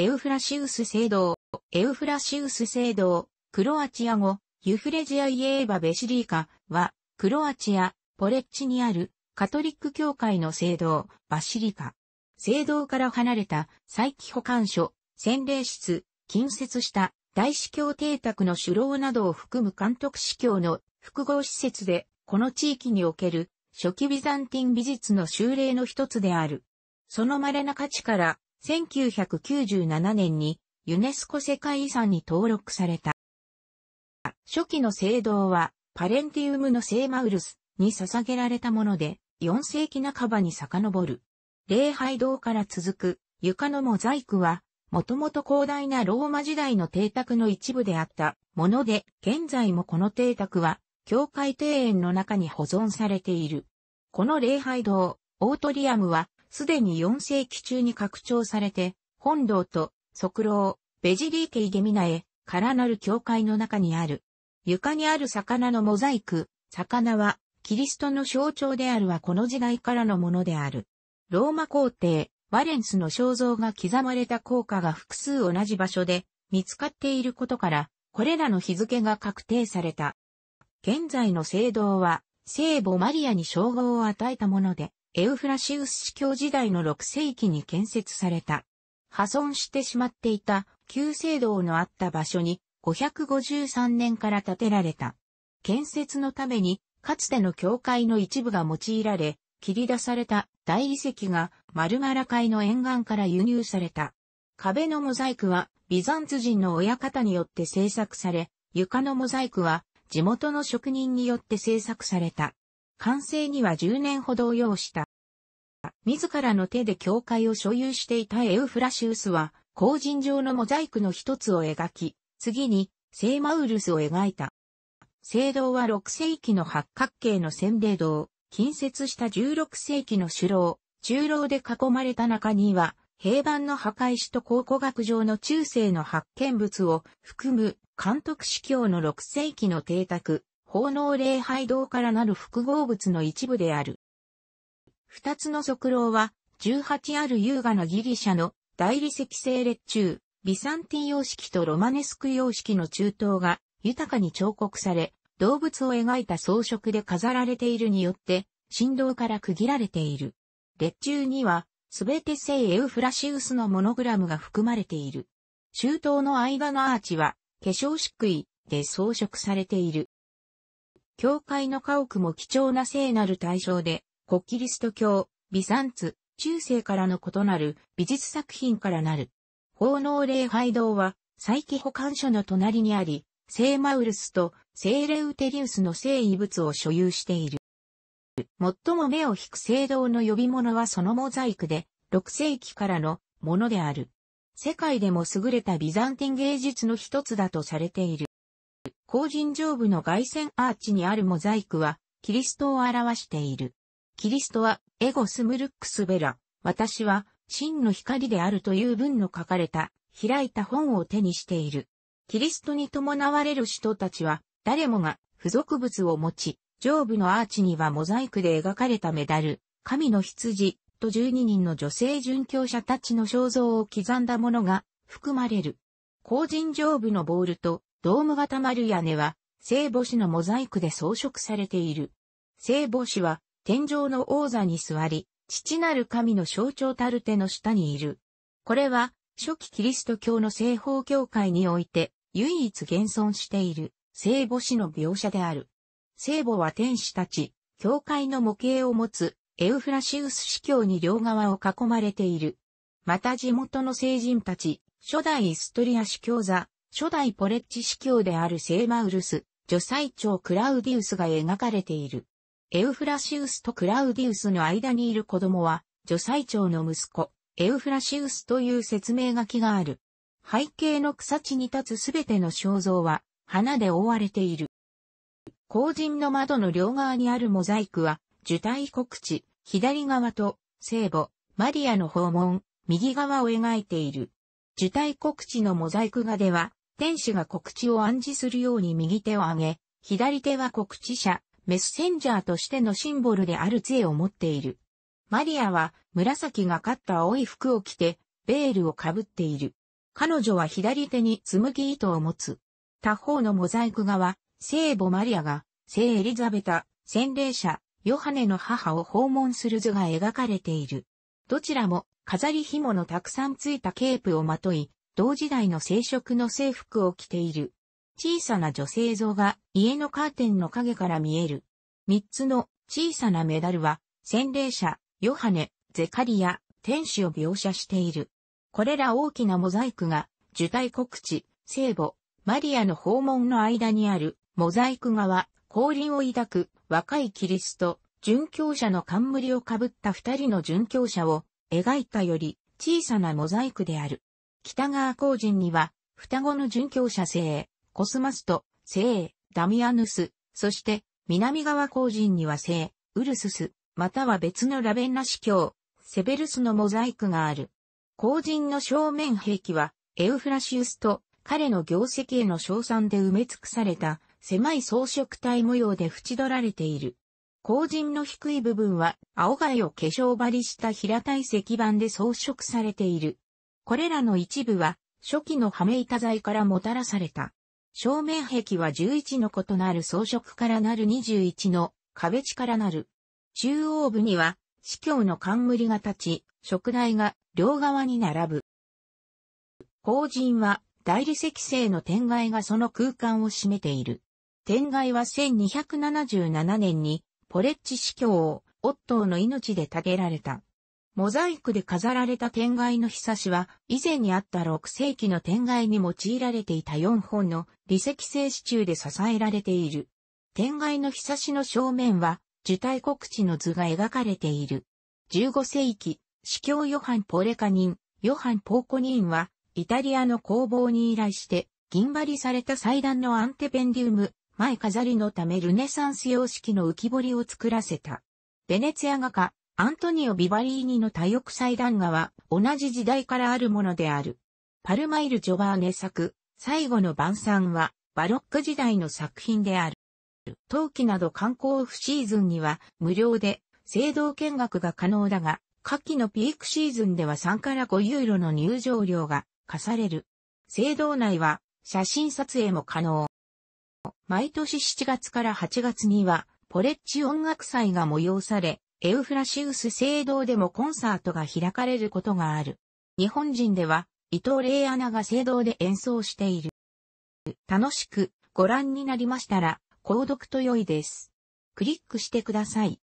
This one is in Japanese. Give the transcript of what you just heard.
エウフラシウス聖堂、エウフラシウス聖堂、クロアチア語、ユフレジアイエーバベシリーカは、クロアチア、ポレッチにあるカトリック教会の聖堂、バシリカ。聖堂から離れた再起保管所、洗礼室、近接した大司教邸宅の首楼などを含む監督司教の複合施設で、この地域における初期ビザンティン美術の修例の一つである。その稀な価値から、1997年にユネスコ世界遺産に登録された。初期の聖堂はパレンティウムの聖マウルスに捧げられたもので、4世紀半ばに遡る。礼拝堂から続く床のモザイクは、もともと広大なローマ時代の邸宅の一部であったもので、現在もこの邸宅は、教会庭園の中に保存されている。この礼拝堂、オートリアムは、すでに4世紀中に拡張されて、本堂と、側廊、ベジリーケイゲミナエ、からなる教会の中にある。床にある魚のモザイク、魚は、キリストの象徴であるはこの時代からのものである。ローマ皇帝、ワレンスの肖像が刻まれた効果が複数同じ場所で見つかっていることから、これらの日付が確定された。現在の聖堂は、聖母マリアに称号を与えたもので、エウフラシウス司教時代の6世紀に建設された。破損してしまっていた旧聖堂のあった場所に553年から建てられた。建設のためにかつての教会の一部が用いられ、切り出された大理石がマルマラ海の沿岸から輸入された。壁のモザイクはビザンツ人の親方によって制作され、床のモザイクは地元の職人によって制作された。完成には10年ほどを要した。自らの手で教会を所有していたエウフラシウスは、工人上のモザイクの一つを描き、次に、聖マウルスを描いた。聖堂は6世紀の八角形の洗礼堂、近接した16世紀の主楼、中楼で囲まれた中には、平板の墓石と考古学上の中世の発見物を含む監督司教の6世紀の邸宅、奉納礼拝堂からなる複合物の一部である。二つの側廊は、十八ある優雅なギリシャの大理石製列柱、ビサンティン様式とロマネスク様式の中東が豊かに彫刻され、動物を描いた装飾で飾られているによって、振動から区切られている。列柱には、すべて聖エウフラシウスのモノグラムが含まれている。中東の間のアーチは、化粧漆喰で装飾されている。教会の家屋も貴重な聖なる対象で、コキリスト教、ビサンツ、中世からの異なる美術作品からなる。奉納礼拝堂は、再起保管所の隣にあり、聖マウルスと聖レウテリウスの聖遺物を所有している。最も目を引く聖堂の呼び物はそのモザイクで、6世紀からのものである。世界でも優れたビザンティン芸術の一つだとされている。後人上部の外線アーチにあるモザイクは、キリストを表している。キリストは、エゴスムルックスベラ、私は、真の光であるという文の書かれた、開いた本を手にしている。キリストに伴われる人たちは、誰もが付属物を持ち、上部のアーチにはモザイクで描かれたメダル、神の羊と12人の女性殉教者たちの肖像を刻んだものが含まれる。後人上部のボールとドーム型丸屋根は、聖母子のモザイクで装飾されている。聖母子は、天井の王座に座り、父なる神の象徴タルテの下にいる。これは、初期キリスト教の西方教会において、唯一現存している、聖母子の描写である。聖母は天使たち、教会の模型を持つ、エウフラシウス司教に両側を囲まれている。また地元の聖人たち、初代イストリア司教座、初代ポレッチ司教であるセーマウルス、女祭長クラウディウスが描かれている。エウフラシウスとクラウディウスの間にいる子供は、女祭長の息子、エウフラシウスという説明書きがある。背景の草地に立つすべての肖像は、花で覆われている。後陣の窓の両側にあるモザイクは、受胎告知、左側と、聖母、マリアの訪問、右側を描いている。受胎告知のモザイク画では、店主が告知を暗示するように右手を上げ、左手は告知者、メッセンジャーとしてのシンボルである杖を持っている。マリアは紫がかった青い服を着て、ベールをかぶっている。彼女は左手に紡ぎ糸を持つ。他方のモザイク画は、聖母マリアが、聖エリザベタ、洗礼者、ヨハネの母を訪問する図が描かれている。どちらも飾り紐のたくさんついたケープをまとい、同時代の聖職の制服を着ている。小さな女性像が家のカーテンの影から見える。三つの小さなメダルは、洗礼者、ヨハネ、ゼカリア、天使を描写している。これら大きなモザイクが、受胎告知、聖母、マリアの訪問の間にある、モザイク側、降臨を抱く若いキリスト、殉教者の冠をかぶった二人の殉教者を描いたより小さなモザイクである。北川工人には、双子の殉教者聖、コスマスと、聖、ダミアヌス、そして、南側工人には聖、ウルスス、または別のラベンナ司教、セベルスのモザイクがある。工人の正面兵器は、エウフラシウスと、彼の業績への称賛で埋め尽くされた、狭い装飾体模様で縁取られている。工人の低い部分は、青貝を化粧張りした平たい石板で装飾されている。これらの一部は、初期の羽目板材からもたらされた。正面壁は11の異なる装飾からなる21の壁地からなる。中央部には、司教の冠が立ち、食台が両側に並ぶ。法人は大理石製の天蓋がその空間を占めている。天蓋は1277年にポレッチ司教をオットーの命で建てられた。モザイクで飾られた天蓋のひさしは、以前にあった6世紀の天蓋に用いられていた4本の離石製支柱で支えられている。天蓋のひさしの正面は、受胎告知の図が描かれている。15世紀、司教ヨハン・ポレカニン、ヨハン・ポーコニンは、イタリアの工房に依頼して、銀張りされた祭壇のアンテペンディウム、前飾りのためルネサンス様式の浮き彫りを作らせた。ベネツィア画家、アントニオ・ビバリーニの多翼祭壇画は同じ時代からあるものである。パルマイル・ジョバーネ作、最後の晩餐はバロック時代の作品である。陶器など観光オフシーズンには無料で聖堂見学が可能だが、夏季のピークシーズンでは3から5ユーロの入場料が課される。聖堂内は写真撮影も可能。毎年7月から8月にはポレッジ音楽祭が催され、エウフラシウス聖堂でもコンサートが開かれることがある。日本人では、伊藤玲アナが聖堂で演奏している。楽しくご覧になりましたら、購読と良いです。クリックしてください。